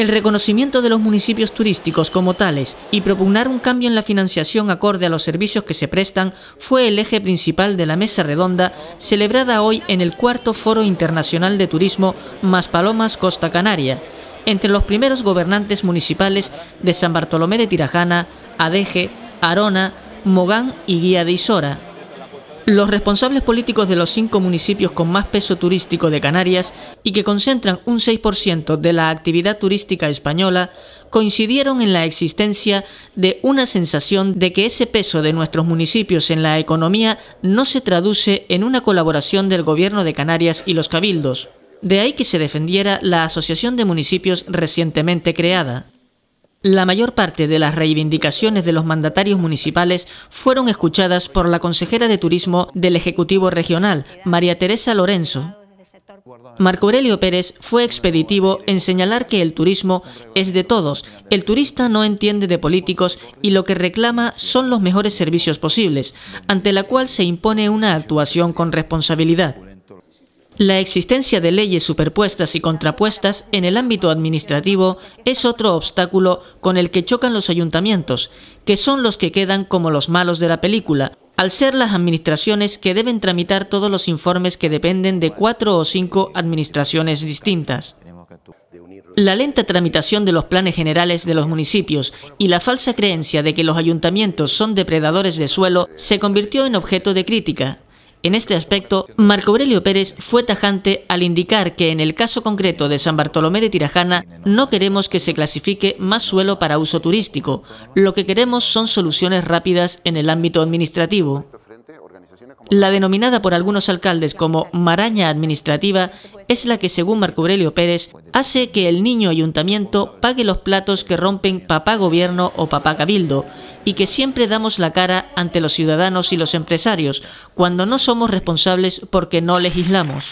el reconocimiento de los municipios turísticos como tales y propugnar un cambio en la financiación acorde a los servicios que se prestan fue el eje principal de la mesa redonda celebrada hoy en el cuarto Foro Internacional de Turismo Más Palomas Costa Canaria, entre los primeros gobernantes municipales de San Bartolomé de Tirajana, Adeje, Arona, Mogán y Guía de Isora. Los responsables políticos de los cinco municipios con más peso turístico de Canarias y que concentran un 6% de la actividad turística española coincidieron en la existencia de una sensación de que ese peso de nuestros municipios en la economía no se traduce en una colaboración del Gobierno de Canarias y los cabildos. De ahí que se defendiera la Asociación de Municipios recientemente creada. La mayor parte de las reivindicaciones de los mandatarios municipales fueron escuchadas por la consejera de Turismo del Ejecutivo Regional, María Teresa Lorenzo. Marco Aurelio Pérez fue expeditivo en señalar que el turismo es de todos, el turista no entiende de políticos y lo que reclama son los mejores servicios posibles, ante la cual se impone una actuación con responsabilidad. La existencia de leyes superpuestas y contrapuestas en el ámbito administrativo es otro obstáculo con el que chocan los ayuntamientos, que son los que quedan como los malos de la película, al ser las administraciones que deben tramitar todos los informes que dependen de cuatro o cinco administraciones distintas. La lenta tramitación de los planes generales de los municipios y la falsa creencia de que los ayuntamientos son depredadores de suelo se convirtió en objeto de crítica, en este aspecto, Marco Aurelio Pérez fue tajante al indicar que en el caso concreto de San Bartolomé de Tirajana no queremos que se clasifique más suelo para uso turístico, lo que queremos son soluciones rápidas en el ámbito administrativo. La denominada por algunos alcaldes como maraña administrativa es la que, según Marco Aurelio Pérez, hace que el niño ayuntamiento pague los platos que rompen papá gobierno o papá cabildo y que siempre damos la cara ante los ciudadanos y los empresarios cuando no somos responsables porque no legislamos.